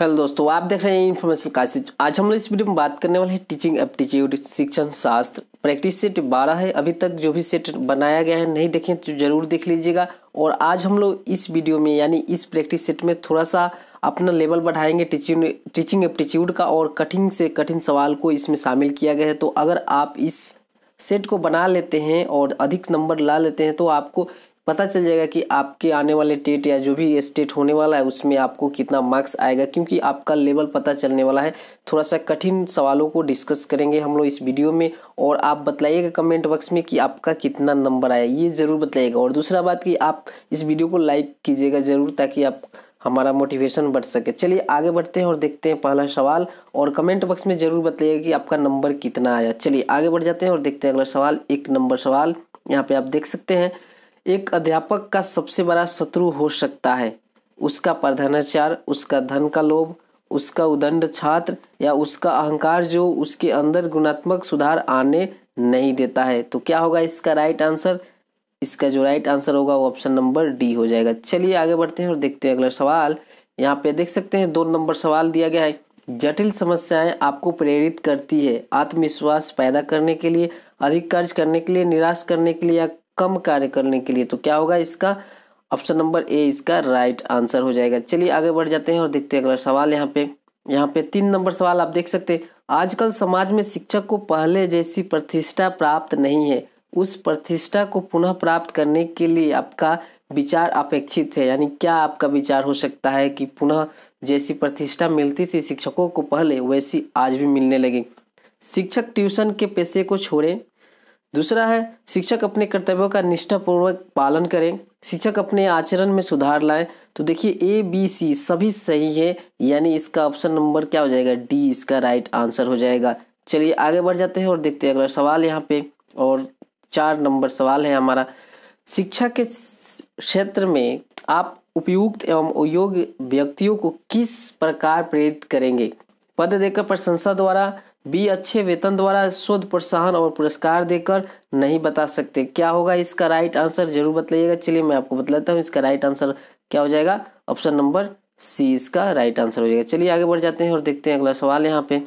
hello दोस्तों आप देख रहे हैं इन्फॉर्मेशन का आज हम लोग इस वीडियो में बात करने वाले हैं टीचिंग एप्टीट्यूड शिक्षण शास्त्र प्रैक्टिस सेट बारह है अभी तक जो भी सेट बनाया गया है नहीं देखें तो जरूर देख लीजिएगा और आज हम लोग इस वीडियो में यानी इस प्रैक्टिस सेट में थोड़ा सा अपना लेवल बढ़ाएंगे टीचिंग टीचिंग एप्टीट्यूड का और कठिन से कठिन सवाल को इसमें शामिल किया गया है तो अगर आप इस सेट को बना लेते हैं और अधिक नंबर ला लेते हैं तो आपको पता चल जाएगा कि आपके आने वाले टेट या जो भी स्टेट होने वाला है उसमें आपको कितना मार्क्स आएगा क्योंकि आपका लेवल पता चलने वाला है थोड़ा सा कठिन सवालों को डिस्कस करेंगे हम लोग इस वीडियो में और आप बताइएगा कमेंट बॉक्स में कि आपका कितना नंबर आया ये ज़रूर बताइएगा और दूसरा बात कि आप इस वीडियो को लाइक कीजिएगा ज़रूर ताकि आप हमारा मोटिवेशन बढ़ सके चलिए आगे बढ़ते हैं और देखते हैं पहला सवाल और कमेंट बॉक्स में ज़रूर बताइएगा कि आपका नंबर कितना आया चलिए आगे बढ़ जाते हैं और देखते हैं अगला सवाल एक नंबर सवाल यहाँ पे आप देख सकते हैं एक अध्यापक का सबसे बड़ा शत्रु हो सकता है उसका प्रधानाचार उसका धन का लोभ उसका उदंड छात्र या उसका अहंकार जो उसके अंदर गुणात्मक सुधार आने नहीं देता है तो क्या होगा इसका राइट आंसर इसका जो राइट आंसर होगा वो ऑप्शन नंबर डी हो जाएगा चलिए आगे बढ़ते हैं और देखते हैं अगला सवाल यहाँ पे देख सकते हैं दो नंबर सवाल दिया गया है जटिल समस्याएं आपको प्रेरित करती है आत्मविश्वास पैदा करने के लिए अधिक कर्ज करने के लिए निराश करने के लिए या कम कार्य करने के लिए तो क्या होगा इसका ऑप्शन नंबर ए इसका राइट आंसर हो जाएगा चलिए आगे बढ़ जाते हैं और देखते हैं अगला सवाल यहाँ पे यहाँ पे तीन नंबर सवाल आप देख सकते हैं आजकल समाज में शिक्षक को पहले जैसी प्रतिष्ठा प्राप्त नहीं है उस प्रतिष्ठा को पुनः प्राप्त करने के लिए आपका विचार अपेक्षित है यानी क्या आपका विचार हो सकता है कि पुनः जैसी प्रतिष्ठा मिलती थी शिक्षकों को पहले वैसी आज भी मिलने लगी शिक्षक ट्यूशन के पैसे को छोड़ें दूसरा है शिक्षक अपने कर्तव्यों का निष्ठापूर्वक पालन करें शिक्षक अपने आचरण में सुधार लाएं तो देखिए ए बी सी सभी सही है यानी इसका ऑप्शन नंबर क्या हो जाएगा डी इसका राइट आंसर हो जाएगा चलिए आगे बढ़ जाते हैं और देखते हैं अगला सवाल यहाँ पे और चार नंबर सवाल है हमारा शिक्षा के क्षेत्र में आप उपयुक्त एवं योग्य व्यक्तियों को किस प्रकार प्रेरित करेंगे पद देकर प्रशंसा द्वारा बी अच्छे वेतन द्वारा शोध प्रोत्साहन और पुरस्कार देकर नहीं बता सकते क्या होगा इसका राइट आंसर जरूर बताइएगा चलिए मैं आपको बतलाता हूँ इसका राइट आंसर क्या हो जाएगा ऑप्शन नंबर सी इसका राइट आंसर हो जाएगा चलिए आगे बढ़ जाते हैं और देखते हैं अगला सवाल यहाँ पे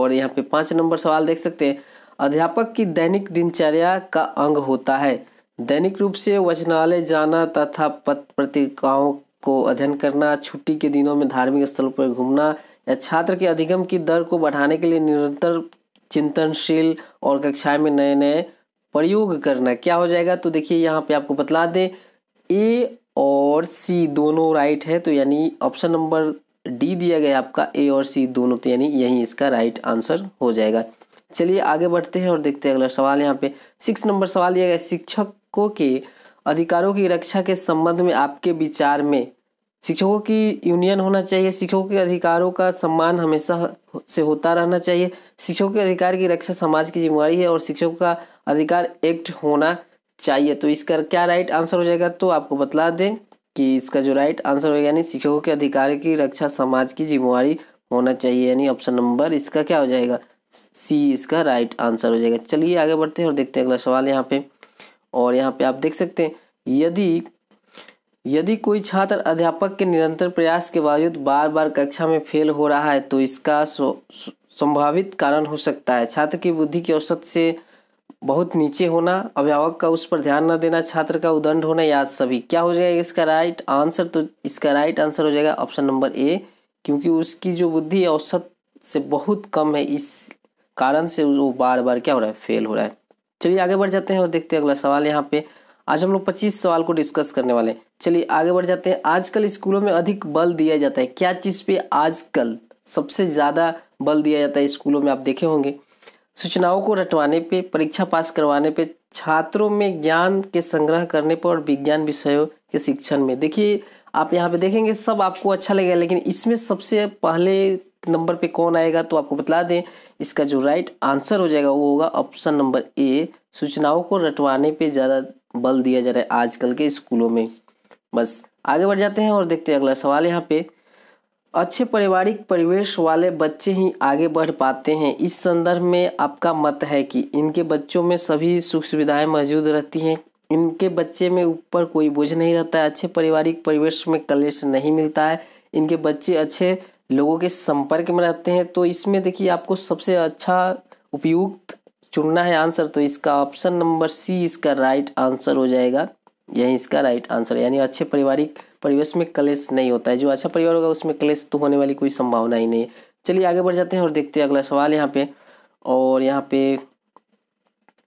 और यहाँ पे पाँच नंबर सवाल देख सकते हैं अध्यापक की दैनिक दिनचर्या का अंग होता है दैनिक रूप से वचनालय जाना तथा पत्र पत्रिकाओं को अध्ययन करना छुट्टी के दिनों में धार्मिक स्थलों पर घूमना या छात्र के अधिगम की दर को बढ़ाने के लिए निरंतर चिंतनशील और कक्षाएं में नए नए प्रयोग करना क्या हो जाएगा तो देखिए यहाँ पे आपको बतला दें ए और सी दोनों राइट है तो यानी ऑप्शन नंबर डी दिया गया आपका ए और सी दोनों तो यानी यही इसका राइट आंसर हो जाएगा चलिए आगे बढ़ते हैं और देखते हैं अगला सवाल यहाँ पे सिक्स नंबर सवाल दिया गया शिक्षकों के अधिकारों की रक्षा के संबंध में आपके विचार में शिक्षकों की यूनियन होना चाहिए शिक्षकों के अधिकारों का सम्मान हमेशा से होता रहना चाहिए शिक्षकों के अधिकार की रक्षा समाज की जिम्मेवारी है और शिक्षकों का अधिकार एक्ट होना चाहिए तो इसका क्या राइट आंसर हो जाएगा तो आपको बतला दें कि इसका जो राइट आंसर होगा यानी शिक्षकों के अधिकार की रक्षा समाज की जिम्मेवारी होना चाहिए यानी ऑप्शन नंबर इसका क्या हो जाएगा सी इसका राइट आंसर हो जाएगा चलिए आगे बढ़ते हैं और देखते हैं अगला सवाल यहाँ पे और यहाँ पे आप देख सकते हैं यदि यदि कोई छात्र अध्यापक के निरंतर प्रयास के बावजूद बार बार कक्षा में फेल हो रहा है तो इसका संभावित कारण हो सकता है छात्र की बुद्धि के औसत से बहुत नीचे होना अभिभावक का उस पर ध्यान न देना छात्र का उदंड होना या सभी क्या हो जाएगा इसका राइट आंसर तो इसका राइट आंसर हो जाएगा ऑप्शन नंबर ए क्योंकि उसकी जो बुद्धि औसत से बहुत कम है इस कारण से वो बार बार क्या हो रहा है फेल हो रहा है चलिए आगे बढ़ जाते हैं और देखते हैं अगला सवाल यहाँ पे आज हम लोग 25 सवाल को डिस्कस करने वाले हैं चलिए आगे बढ़ जाते हैं आजकल स्कूलों में अधिक बल दिया जाता है क्या चीज़ पे आजकल सबसे ज़्यादा बल दिया जाता है स्कूलों में आप देखे होंगे सूचनाओं को रटवाने पे परीक्षा पास करवाने पे छात्रों में ज्ञान के संग्रह करने पर और विज्ञान विषयों के शिक्षण में देखिए आप यहाँ पे देखेंगे सब आपको अच्छा लगेगा लेकिन इसमें सबसे पहले नंबर पे कौन आएगा तो आपको बता दें इसका जो राइट आंसर हो जाएगा वो होगा ऑप्शन नंबर ए सूचनाओं को रटवाने पे ज़्यादा बल दिया जा रहा है आजकल के स्कूलों में बस आगे बढ़ जाते हैं और देखते हैं अगला सवाल यहाँ पे अच्छे पारिवारिक परिवेश वाले बच्चे ही आगे बढ़ पाते हैं इस संदर्भ में आपका मत है कि इनके बच्चों में सभी सुख सुविधाएं मौजूद रहती हैं इनके बच्चे में ऊपर कोई बोझ नहीं रहता है अच्छे पारिवारिक परिवेश में कलेश नहीं मिलता है इनके बच्चे अच्छे लोगों के संपर्क में रहते हैं तो इसमें देखिए आपको सबसे अच्छा उपयुक्त चुनना है आंसर तो इसका ऑप्शन नंबर सी इसका राइट आंसर हो जाएगा यही इसका राइट आंसर यानी अच्छे पारिवारिक परिवेश में क्लेश नहीं होता है जो अच्छा परिवार होगा उसमें क्लेश तो होने वाली कोई संभावना ही नहीं है चलिए आगे बढ़ जाते हैं और देखते हैं अगला सवाल यहाँ पे और यहाँ पे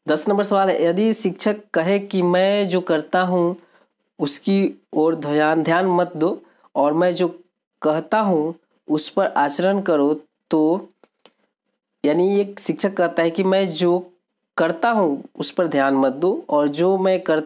दस नंबर सवाल है यदि शिक्षक कहे कि मैं जो करता हूँ उसकी ओर ध्यान ध्यान मत दो और मैं जो कहता हूँ उस पर आचरण करो तो यानी एक शिक्षक कहता है कि मैं जो करता हूँ उस पर ध्यान मत दो और जो मैं कर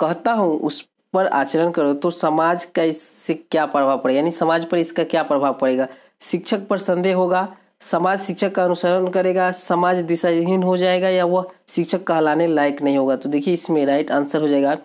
कहता हूँ उस पर आचरण करो तो समाज का इससे क्या प्रभाव पड़ेगा यानी समाज पर इसका क्या प्रभाव पड़ेगा शिक्षक पर संदेह होगा समाज शिक्षक का अनुसरण करेगा समाज दिशाहीन हो जाएगा या वह शिक्षक कहलाने लायक नहीं होगा तो देखिए इसमें राइट आंसर हो जाएगा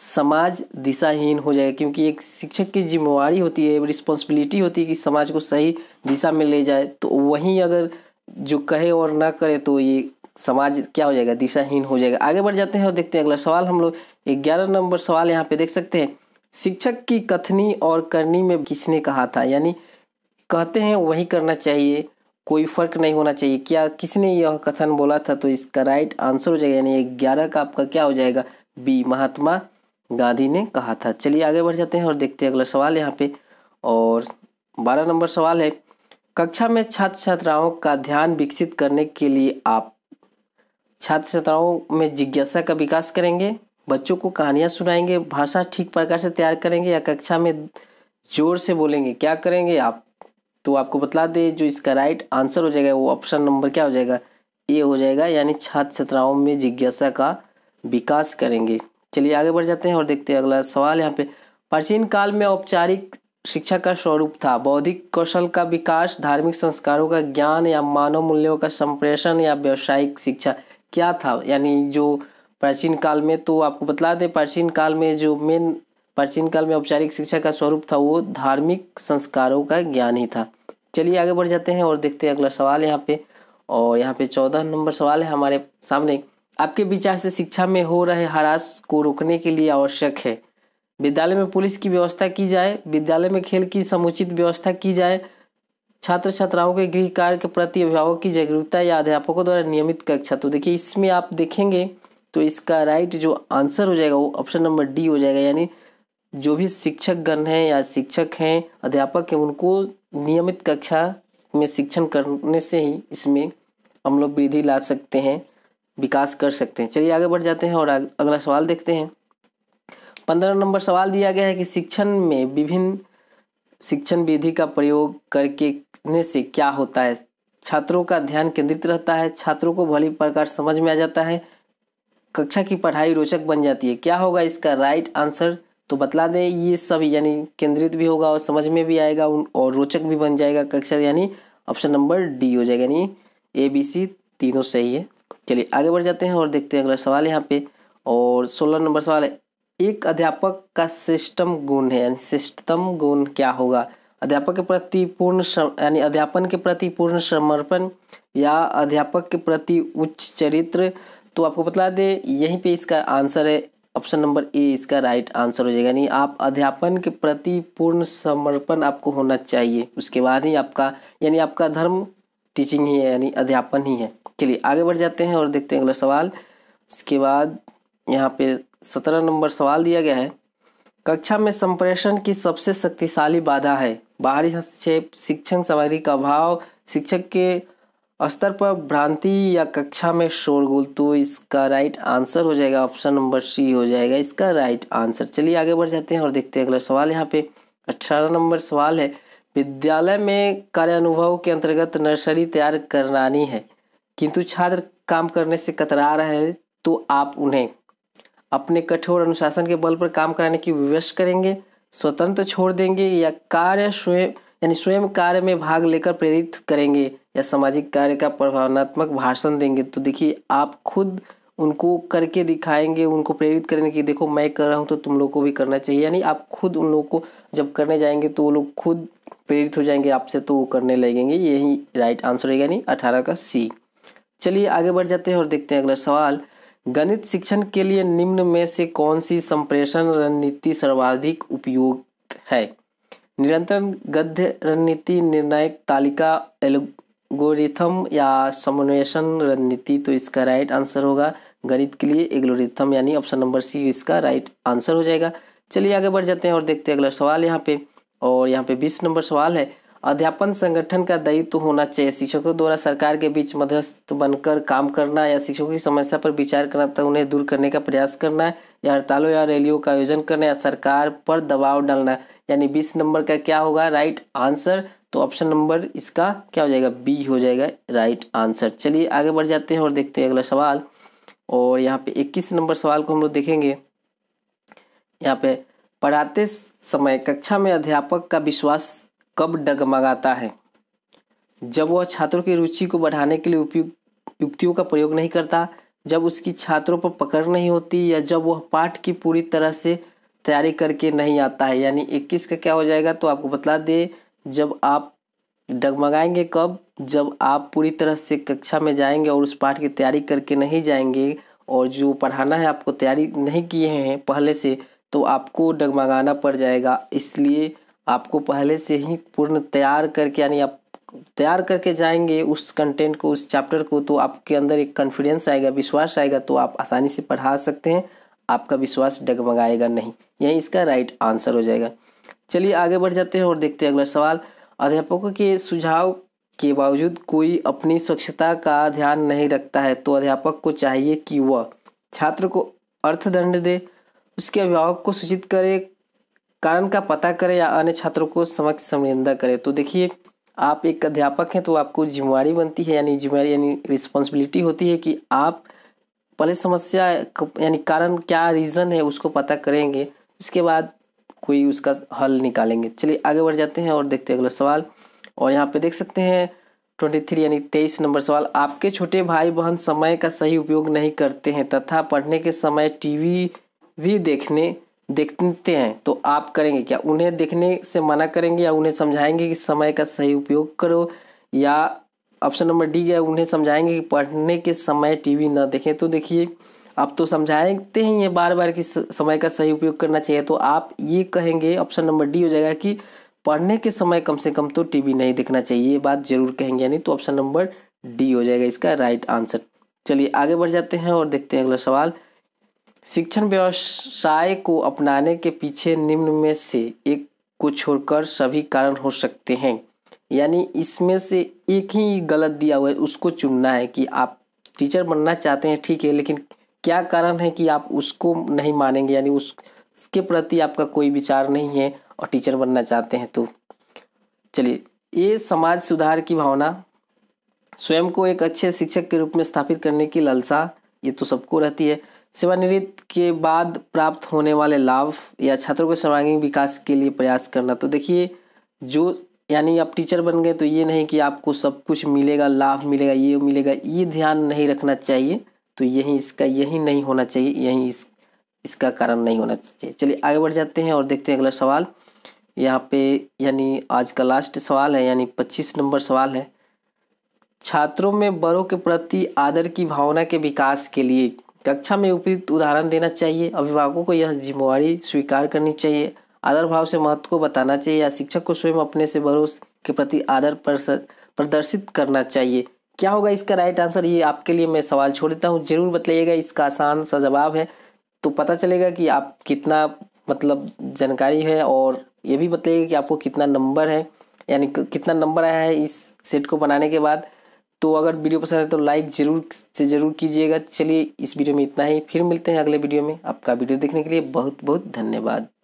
समाज दिशाहीन हो जाएगा क्योंकि एक शिक्षक की जिम्मेवारी होती है रिस्पॉन्सिबिलिटी होती है कि समाज को सही दिशा में ले जाए तो वहीं अगर जो कहे और ना करे तो ये समाज क्या हो जाएगा दिशाहीन हो जाएगा आगे बढ़ जाते हैं और देखते हैं अगला सवाल हम लोग ग्यारह नंबर सवाल यहाँ पे देख सकते हैं शिक्षक की कथनी और करनी में किसने कहा था यानी कहते हैं वही करना चाहिए कोई फर्क नहीं होना चाहिए क्या किसने यह कथन बोला था तो इसका राइट आंसर हो जाएगा यानी ग्यारह का आपका क्या हो जाएगा बी महात्मा गांधी ने कहा था चलिए आगे बढ़ जाते हैं और देखते हैं अगला सवाल यहाँ पे और बारह नंबर सवाल है कक्षा में छात्र छात्राओं का ध्यान विकसित करने के लिए आप छात्र छात्राओं में जिज्ञासा का विकास करेंगे बच्चों को कहानियाँ सुनाएंगे भाषा ठीक प्रकार से तैयार करेंगे या कक्षा में जोर से बोलेंगे क्या करेंगे आप तो आपको बतला दें जो इसका राइट आंसर हो जाएगा वो ऑप्शन नंबर क्या हो जाएगा ए हो जाएगा यानी छात्र छात्राओं में जिज्ञासा का विकास करेंगे चलिए आगे बढ़ जाते हैं और देखते हैं अगला सवाल यहाँ पे प्राचीन काल में औपचारिक शिक्षा का स्वरूप था बौद्धिक कौशल का विकास धार्मिक संस्कारों का ज्ञान या मानव मूल्यों का संप्रेषण या व्यावसायिक शिक्षा क्या था यानी जो प्राचीन काल में तो आपको बतला दें प्राचीन काल में जो मेन प्राचीन काल में औपचारिक शिक्षा का स्वरूप था वो धार्मिक संस्कारों का ज्ञान ही था चलिए आगे बढ़ जाते हैं और देखते हैं अगला सवाल यहाँ पे और यहाँ पे चौदह नंबर सवाल है हमारे सामने आपके विचार से शिक्षा में हो रहे हरास को रोकने के लिए आवश्यक है विद्यालय में पुलिस की व्यवस्था की जाए विद्यालय में खेल की समुचित व्यवस्था की जाए छात्र छात्राओं के गृह कार्य के प्रति अभिभावक की जागरूकता या अध्यापकों द्वारा नियमित कक्षा तो देखिए इसमें आप देखेंगे तो इसका राइट जो आंसर हो जाएगा वो ऑप्शन नंबर डी हो जाएगा यानी जो भी शिक्षक गण हैं या शिक्षक हैं अध्यापक हैं उनको नियमित कक्षा में शिक्षण करने से ही इसमें हम लोग वृद्धि ला सकते हैं विकास कर सकते हैं चलिए आगे बढ़ जाते हैं और अगला सवाल देखते हैं पंद्रह नंबर सवाल दिया गया है कि शिक्षण में विभिन्न शिक्षण विधि का प्रयोग करके ने से क्या होता है छात्रों का ध्यान केंद्रित रहता है छात्रों को भली प्रकार समझ में आ जाता है कक्षा की पढ़ाई रोचक बन जाती है क्या होगा इसका राइट आंसर तो बतला दें ये सब यानी केंद्रित भी होगा और समझ में भी आएगा और रोचक भी बन जाएगा कक्षा यानी ऑप्शन नंबर डी हो जाएगा यानी ए बी सी तीनों सही है चलिए आगे बढ़ जाते हैं और देखते हैं अगला सवाल यहाँ पे और सोलह नंबर सवाल है एक अध्यापक का सिस्टम गुण है यानी सिस्टम गुण क्या होगा अध्यापक के प्रति पूर्ण यानी अध्यापन के प्रति पूर्ण समर्पण या अध्यापक के प्रति उच्च चरित्र तो आपको बता दें यहीं पे इसका आंसर है ऑप्शन नंबर ए इसका राइट आंसर हो जाएगा यानी आप अध्यापन के प्रति पूर्ण समर्पण आपको होना चाहिए उसके बाद ही आपका यानी आपका धर्म टीचिंग ही है यानी अध्यापन ही है चलिए आगे बढ़ जाते हैं और देखते हैं अगला सवाल उसके बाद यहाँ पे सत्रह नंबर सवाल दिया गया है कक्षा में संप्रेषण की सबसे शक्तिशाली बाधा है बाहरी हस्तक्षेप शिक्षण सामग्री का अभाव शिक्षक के स्तर पर भ्रांति या कक्षा में शोरगुल तो इसका राइट आंसर हो जाएगा ऑप्शन नंबर सी हो जाएगा इसका राइट आंसर चलिए आगे बढ़ जाते हैं और देखते हैं अगला सवाल यहाँ पे अठारह नंबर सवाल है विद्यालय में कार्य अनुभव के अंतर्गत नर्सरी तैयार करानी है किंतु छात्र काम करने से कतरा रहे हैं तो आप उन्हें अपने कठोर अनुशासन के बल पर काम कराने की विवश करेंगे स्वतंत्र छोड़ देंगे या कार्य स्वयं यानी स्वयं कार्य में भाग लेकर प्रेरित करेंगे या सामाजिक कार्य का प्रभावनात्मक भाषण देंगे तो देखिए आप खुद उनको करके दिखाएंगे उनको प्रेरित करेंगे कि देखो मैं कर रहा हूँ तो तुम लोग को भी करना चाहिए यानी आप खुद उन लोग को जब करने जाएंगे तो वो लोग खुद प्रेरित हो जाएंगे आपसे तो वो करने लगेंगे यही राइट आंसर रहेगा यानी अठारह का सी चलिए आगे बढ़ जाते हैं और देखते हैं अगला सवाल गणित शिक्षण के लिए निम्न में से कौन सी संप्रेषण रणनीति सर्वाधिक उपयुक्त है निरंतर गद्य रणनीति निर्णायक तालिका एल्गोरिथम या समन्वेषण रणनीति तो इसका राइट आंसर होगा गणित के लिए एल्गोरिथम यानी ऑप्शन नंबर सी इसका राइट आंसर हो जाएगा चलिए आगे बढ़ जाते हैं और देखते हैं अगला सवाल यहाँ पे और यहाँ पे बीस नंबर सवाल है अध्यापन संगठन का दायित्व होना चाहिए शिक्षकों द्वारा सरकार के बीच मध्यस्थ बनकर काम करना या शिक्षकों की समस्या पर विचार करना तथा उन्हें दूर करने का प्रयास करना या हड़तालों या रैलियों का आयोजन करना या सरकार पर दबाव डालना यानी बीस नंबर का क्या होगा राइट आंसर तो ऑप्शन नंबर इसका क्या हो जाएगा बी हो जाएगा राइट आंसर चलिए आगे बढ़ जाते हैं और देखते हैं अगला सवाल और यहाँ पे इक्कीस नंबर सवाल को हम लोग देखेंगे यहाँ पे पढ़ाते समय कक्षा में अध्यापक का विश्वास कब डगमगाता है जब वह छात्रों की रुचि को बढ़ाने के लिए उपयुक्त युक्तियों का प्रयोग नहीं करता जब उसकी छात्रों पर पकड़ नहीं होती या जब वह पाठ की पूरी तरह से तैयारी करके नहीं आता है यानी इक्कीस का क्या हो जाएगा तो आपको बता दें जब आप डगमगाएंगे कब जब आप पूरी तरह से कक्षा में जाएंगे और उस पाठ की तैयारी करके नहीं जाएंगे और जो पढ़ाना है आपको तैयारी नहीं किए हैं पहले से तो आपको डगमगाना पड़ जाएगा इसलिए आपको पहले से ही पूर्ण तैयार करके यानी आप तैयार करके जाएंगे उस कंटेंट को उस चैप्टर को तो आपके अंदर एक कॉन्फिडेंस आएगा विश्वास आएगा तो आप आसानी से पढ़ा सकते हैं आपका विश्वास डगमगाएगा नहीं यही इसका राइट आंसर हो जाएगा चलिए आगे बढ़ जाते हैं और देखते हैं अगला सवाल अध्यापकों के सुझाव के बावजूद कोई अपनी स्वच्छता का ध्यान नहीं रखता है तो अध्यापक को चाहिए कि वह छात्र को अर्थदंड दे उसके अभिभावक को सूचित करे कारण का पता करें या अन्य छात्रों को समक्ष संवेदना करें तो देखिए आप एक अध्यापक हैं तो आपको जिम्मेवारी बनती है यानी जिम्मेवारी यानी रिस्पॉन्सिबिलिटी होती है कि आप पहले समस्या यानी कारण क्या रीज़न है उसको पता करेंगे उसके बाद कोई उसका हल निकालेंगे चलिए आगे बढ़ जाते हैं और देखते हैं अगला सवाल और यहाँ पे देख सकते हैं ट्वेंटी थ्री यानी तेईस नंबर सवाल आपके छोटे भाई बहन समय का सही उपयोग नहीं करते हैं तथा पढ़ने के समय टीवी भी देखने देखते हैं तो आप करेंगे क्या उन्हें देखने से मना करेंगे या उन्हें समझाएंगे कि समय का सही उपयोग करो या ऑप्शन नंबर डी गया उन्हें समझाएंगे कि पढ़ने के समय टीवी ना देखें तो देखिए आप तो समझाते हैं ये बार बार कि समय का सही उपयोग करना चाहिए तो आप ये कहेंगे ऑप्शन नंबर डी हो जाएगा कि पढ़ने के समय कम से कम तो टीवी नहीं देखना चाहिए ये बात जरूर कहेंगे यानी तो ऑप्शन नंबर डी हो जाएगा इसका राइट आंसर चलिए आगे बढ़ जाते हैं और देखते हैं अगला सवाल शिक्षण व्यवसाय को अपनाने के पीछे निम्न में से एक को छोड़कर सभी कारण हो सकते हैं यानी इसमें से एक ही गलत दिया हुआ है उसको चुनना है कि आप टीचर बनना चाहते हैं ठीक है लेकिन क्या कारण है कि आप उसको नहीं मानेंगे यानी उसके प्रति आपका कोई विचार नहीं है और टीचर बनना चाहते हैं तो चलिए ये समाज सुधार की भावना स्वयं को एक अच्छे शिक्षक के रूप में स्थापित करने की लालसा ये तो सबको रहती है सेवानिवृत्त के बाद प्राप्त होने वाले लाभ या छात्रों के सर्वांगीण विकास के लिए प्रयास करना तो देखिए जो यानी आप टीचर बन गए तो ये नहीं कि आपको सब कुछ मिलेगा लाभ मिलेगा ये मिलेगा ये ध्यान नहीं रखना चाहिए तो यही इसका यही नहीं होना चाहिए यही इस इसका कारण नहीं होना चाहिए चलिए आगे बढ़ जाते हैं और देखते हैं अगला सवाल यहाँ पे यानी आज का लास्ट सवाल है यानी पच्चीस नंबर सवाल है छात्रों में बड़ों के प्रति आदर की भावना के विकास के लिए कक्षा में उपयुक्त उदाहरण देना चाहिए अभिभावकों को यह जिम्मेवारी स्वीकार करनी चाहिए आदर भाव से महत्व को बताना चाहिए या शिक्षक को स्वयं अपने से भरोस के प्रति आदर प्रदर्शित करना चाहिए क्या होगा इसका राइट आंसर ये आपके लिए मैं सवाल छोड़ देता हूँ जरूर बताइएगा इसका आसान सा जवाब है तो पता चलेगा कि आप कितना मतलब जानकारी है और ये भी बताइएगा कि आपको कितना नंबर है यानी कितना नंबर आया है इस सेट को बनाने के बाद तो अगर वीडियो पसंद है तो लाइक ज़रूर से ज़रूर कीजिएगा चलिए इस वीडियो में इतना ही फिर मिलते हैं अगले वीडियो में आपका वीडियो देखने के लिए बहुत बहुत धन्यवाद